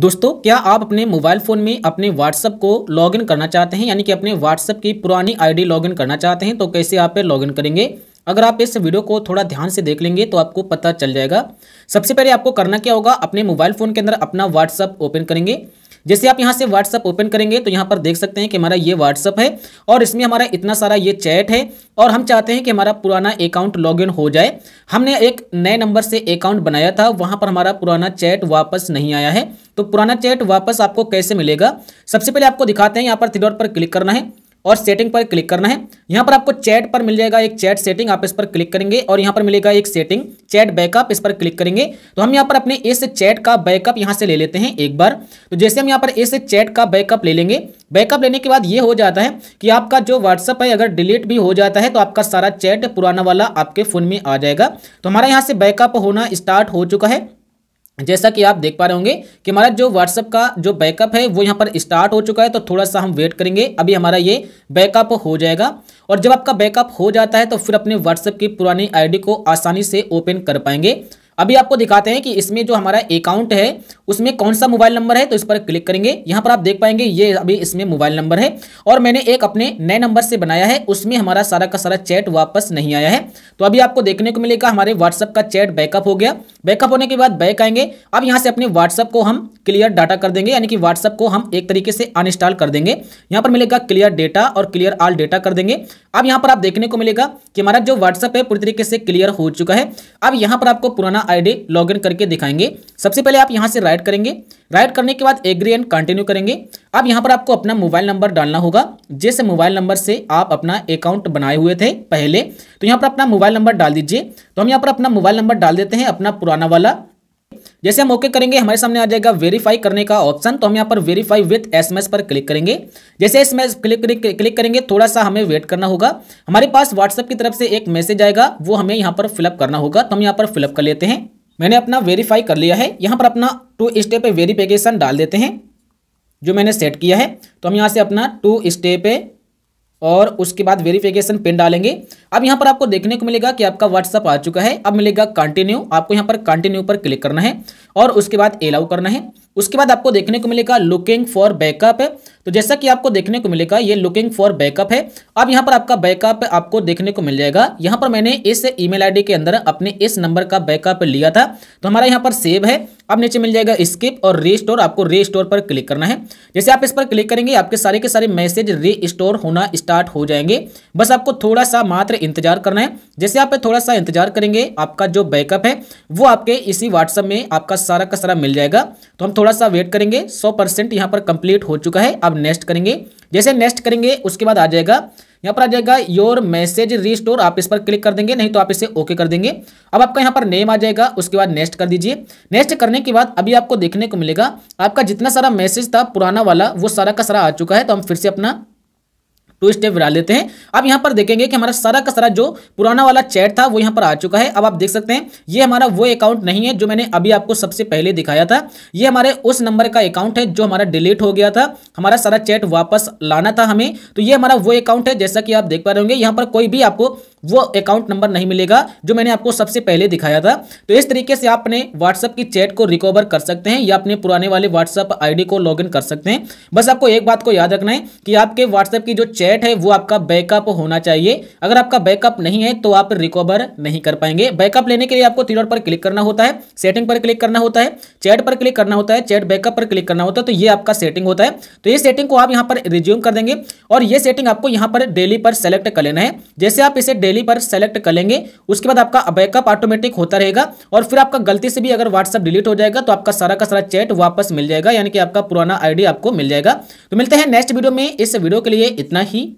दोस्तों क्या आप अपने मोबाइल फ़ोन में अपने व्हाट्सएप को लॉगिन करना चाहते हैं यानी कि अपने व्हाट्सअप की पुरानी आईडी लॉगिन करना चाहते हैं तो कैसे आप लॉगिन करेंगे अगर आप इस वीडियो को थोड़ा ध्यान से देख लेंगे तो आपको पता चल जाएगा सबसे पहले आपको करना क्या होगा अपने मोबाइल फ़ोन के अंदर अपना व्हाट्सअप ओपन करेंगे जैसे आप यहाँ से व्हाट्सअप ओपन करेंगे तो यहाँ पर देख सकते हैं कि हमारा ये व्हाट्सअप है और इसमें हमारा इतना सारा ये चैट है और हम चाहते हैं कि हमारा पुराना अकाउंट लॉगिन हो जाए हमने एक नए नंबर से अकाउंट बनाया था वहाँ पर हमारा पुराना चैट वापस नहीं आया है तो पुराना चैट वापस आपको कैसे मिलेगा सबसे पहले आपको दिखाते हैं यहाँ पर थ्री डॉट पर क्लिक करना है और सेटिंग पर क्लिक करना है यहाँ पर आपको चैट पर मिल जाएगा एक चैट सेटिंग आप इस पर क्लिक करेंगे और यहाँ पर मिलेगा एक सेटिंग चैट बैकअप इस पर क्लिक करेंगे तो हम यहाँ पर अपने इस चैट का बैकअप यहाँ से ले लेते हैं एक बार तो जैसे हम यहाँ पर इस चैट का बैकअप ले लेंगे बैकअप लेने के बाद ये हो जाता है कि आपका जो व्हाट्सअप है अगर डिलीट भी हो जाता है तो आपका सारा चैट पुराना वाला आपके फ़ोन में आ जाएगा तो हमारा यहाँ से बैकअप होना स्टार्ट हो चुका है जैसा कि आप देख पा रहे होंगे कि हमारा जो व्हाट्सअप का जो बैकअप है वो यहाँ पर स्टार्ट हो चुका है तो थोड़ा सा हम वेट करेंगे अभी हमारा ये बैकअप हो जाएगा और जब आपका बैकअप हो जाता है तो फिर अपने व्हाट्सअप की पुरानी आईडी को आसानी से ओपन कर पाएंगे अभी आपको दिखाते हैं कि इसमें जो हमारा अकाउंट है उसमें कौन सा मोबाइल नंबर है तो इस पर क्लिक करेंगे यहाँ पर आप देख पाएंगे ये अभी इसमें मोबाइल नंबर है और मैंने एक अपने नए नंबर से बनाया है उसमें हमारा सारा का सारा चैट वापस नहीं आया है तो अभी आपको देखने को मिलेगा हमारे व्हाट्सअप का चैट बैकअप हो गया बैकअप होने के बाद बैक आएंगे अब यहाँ से अपने व्हाट्सअप को हम क्लियर डाटा कर देंगे यानी कि व्हाट्सअप को हम एक तरीके से अनइंस्टॉल कर देंगे यहाँ पर मिलेगा क्लियर डेटा और क्लियर आल डेटा कर देंगे अब यहाँ पर आप देखने को मिलेगा कि हमारा जो व्हाट्सअप है पूरी तरीके से क्लियर हो चुका है अब यहाँ पर आपको पुराना आईडी लॉगिन करके दिखाएंगे सबसे पहले आप यहाँ से राइट करेंगे राइट करने के बाद एग्री एंड कंटिन्यू करेंगे अब यहाँ पर आपको अपना मोबाइल नंबर डालना होगा जिस मोबाइल नंबर से आप अपना अकाउंट बनाए हुए थे पहले तो यहाँ पर अपना मोबाइल नंबर डाल दीजिए तो हम यहाँ पर अपना मोबाइल नंबर डाल देते हैं अपना पुराना वाला जैसे हम ओके करेंगे हमारे सामने आ जाएगा वेरीफाई करने का ऑप्शन तो हम यहाँ पर वेरीफाई विथ एसएमएस पर क्लिक करेंगे जैसे एसएमएस क्लिक क्लिक करेंगे थोड़ा सा हमें वेट करना होगा हमारे पास व्हाट्सएप की तरफ से एक मैसेज आएगा वो हमें यहाँ पर फिलअप करना होगा तो हम यहाँ पर फिलअप कर लेते हैं मैंने अपना वेरीफाई कर लिया है यहाँ पर अपना टू स्टेप वेरीफिकेशन डाल देते हैं जो मैंने सेट किया है तो हम यहाँ से अपना टू स्टेप और उसके बाद वेरिफिकेशन पिन डालेंगे अब यहां पर आपको देखने को मिलेगा कि आपका व्हाट्सअप आ चुका है अब मिलेगा कंटिन्यू आपको यहाँ पर कंटिन्यू पर क्लिक करना है और उसके बाद एलाउ करना है उसके बाद आपको देखने को मिलेगा लुकिंग फॉर बैकअप तो जैसा कि आपको देखने को मिलेगा ये लुकिंग फॉर बैकअप है अब यहाँ पर आपका बैकअप आपको देखने को मिल जाएगा यहाँ पर मैंने इस ईमेल आईडी के अंदर अपने इस नंबर का बैकअप लिया था तो हमारा यहाँ पर सेव है अब नीचे मिल जाएगा स्किप और रीस्टोर आपको रीस्टोर पर क्लिक करना है जैसे आप इस पर क्लिक करेंगे आपके सारे के सारे मैसेज रीस्टोर होना स्टार्ट हो जाएंगे बस आपको थोड़ा सा मात्र इंतजार करना है जैसे आप थोड़ा सा इंतजार करेंगे आपका जो बैकअप है वो आपके इसी व्हाट्सअप में आपका सारा का सारा मिल जाएगा तो हम थोड़ा सा वेट करेंगे सौ परसेंट यहां पर कंप्लीट हो चुका है अब नेक्स्ट करेंगे जैसे नेक्स्ट करेंगे उसके बाद आ जाएगा यहाँ पर आ जाएगा योर मैसेज रिस्टोर आप इस पर क्लिक कर देंगे नहीं तो आप इसे ओके कर देंगे अब आपका यहाँ पर नेम आ जाएगा उसके बाद नेक्स्ट कर दीजिए नेक्स्ट करने के बाद अभी आपको देखने को मिलेगा आपका जितना सारा मैसेज था पुराना वाला वो सारा का सारा आ चुका है तो हम फिर से अपना टू स्टेप मिला लेते हैं अब यहाँ पर देखेंगे कि हमारा सारा का सारा जो पुराना वाला चैट था वो यहाँ पर आ चुका है अब आप देख सकते हैं ये हमारा वो अकाउंट नहीं है जो मैंने अभी आपको सबसे पहले दिखाया था ये हमारे उस नंबर का अकाउंट है जो हमारा डिलीट हो गया था हमारा सारा चैट वापस लाना था हमें तो ये हमारा वो अकाउंट है जैसा कि आप देख पा रहे होंगे यहाँ पर कोई भी आपको वो अकाउंट नंबर नहीं मिलेगा जो मैंने आपको सबसे पहले दिखाया था तो इस तरीके से आप अपने व्हाट्सएप की चैट को रिकवर कर सकते हैं या अपने पुराने वाले व्हाट्सएप आईडी को लॉगिन कर सकते हैं बस आपको एक बात को याद रखना है कि आपके व्हाट्सएप की जो चैट है वो आपका बैकअप होना चाहिए अगर आपका बैकअप नहीं है तो आप रिकवर नहीं कर पाएंगे बैकअप लेने के लिए आपको थ्री पर क्लिक करना होता है सेटिंग पर क्लिक करना होता है चैट पर क्लिक करना होता है चैट बैकअप पर क्लिक करना होता है तो ये आपका सेटिंग होता है तो ये सेटिंग को आप यहाँ पर रिज्यूम कर देंगे और ये सेटिंग आपको यहाँ पर डेली पर सेलेक्ट कर लेना है जैसे आप इसे डेली पर सेलेक्ट कर लेंगे उसके बाद आपका बैकअप ऑटोमेटिक होता रहेगा और फिर आपका गलती से भी अगर व्हाट्सअप डिलीट हो जाएगा तो आपका सारा का सारा चैट वापस मिल जाएगा यानी कि आपका पुराना आईडी आपको मिल जाएगा तो मिलते हैं नेक्स्ट वीडियो में इस वीडियो के लिए इतना ही